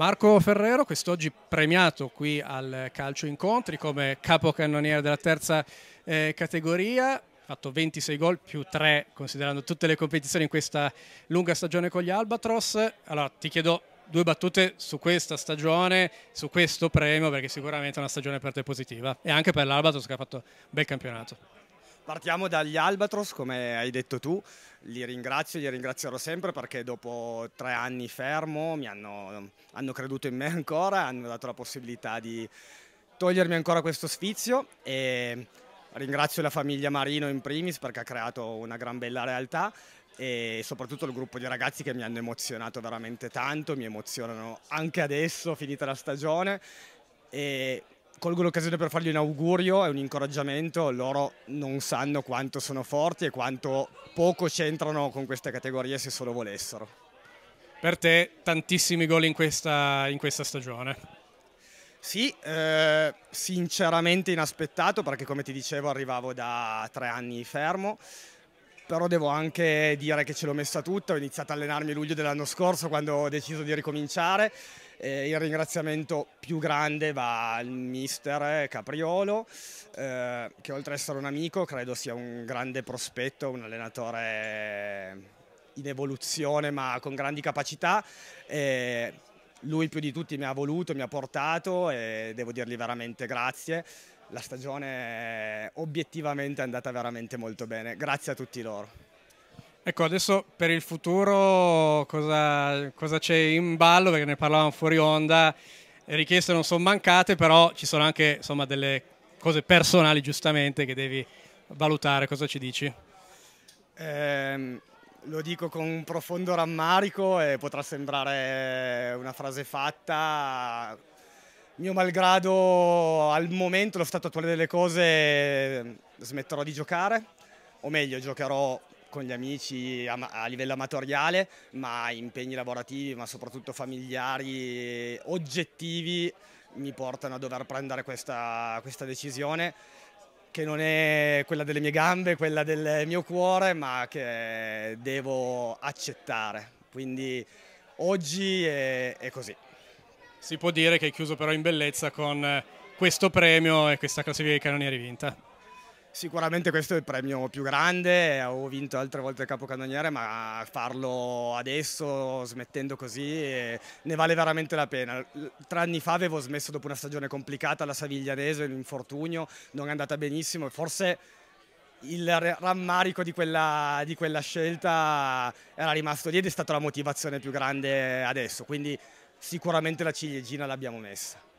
Marco Ferrero, quest'oggi premiato qui al Calcio Incontri come capocannoniere della terza eh, categoria, fatto 26 gol più 3 considerando tutte le competizioni in questa lunga stagione con gli Albatros. Allora ti chiedo due battute su questa stagione, su questo premio perché sicuramente è una stagione per te positiva e anche per l'Albatros che ha fatto un bel campionato. Partiamo dagli Albatros, come hai detto tu, li ringrazio, li ringrazierò sempre perché dopo tre anni fermo mi hanno, hanno creduto in me ancora, hanno dato la possibilità di togliermi ancora questo sfizio e ringrazio la famiglia Marino in primis perché ha creato una gran bella realtà e soprattutto il gruppo di ragazzi che mi hanno emozionato veramente tanto, mi emozionano anche adesso, finita la stagione e colgo l'occasione per fargli un augurio e un incoraggiamento, loro non sanno quanto sono forti e quanto poco c'entrano con queste categorie se solo volessero. Per te tantissimi gol in questa, in questa stagione. Sì, eh, sinceramente inaspettato perché come ti dicevo arrivavo da tre anni fermo, però devo anche dire che ce l'ho messa tutta, ho iniziato a allenarmi luglio dell'anno scorso quando ho deciso di ricominciare eh, il ringraziamento più grande va al mister eh, Capriolo, eh, che oltre ad essere un amico credo sia un grande prospetto, un allenatore eh, in evoluzione ma con grandi capacità. Eh, lui più di tutti mi ha voluto, mi ha portato e devo dirgli veramente grazie. La stagione eh, obiettivamente è andata veramente molto bene. Grazie a tutti loro. Ecco, adesso per il futuro cosa, cosa c'è in ballo? Perché ne parlavamo fuori onda, le richieste non sono mancate, però ci sono anche insomma, delle cose personali giustamente che devi valutare. Cosa ci dici? Eh, lo dico con un profondo rammarico e potrà sembrare una frase fatta. Mio malgrado al momento, lo stato attuale delle cose, smetterò di giocare, o meglio, giocherò con gli amici a, livello amatoriale, ma impegni lavorativi, ma soprattutto familiari, oggettivi, mi portano a dover prendere questa, questa decisione che non è quella delle mie gambe, quella del mio cuore, ma che devo accettare. Quindi oggi è, è, così. Si può dire che è chiuso però in bellezza con questo premio e questa classifica dei canonieri vinta. Sicuramente questo è il premio più grande, avevo vinto altre volte il capocannoniere, ma farlo adesso, smettendo così, eh, ne vale veramente la pena. Tre anni fa avevo smesso dopo una stagione complicata alla Saviglianese, un infortunio, non è andata benissimo e forse il rammarico di quella, di quella scelta era rimasto lì ed è stata la motivazione più grande adesso, quindi sicuramente la ciliegina l'abbiamo messa.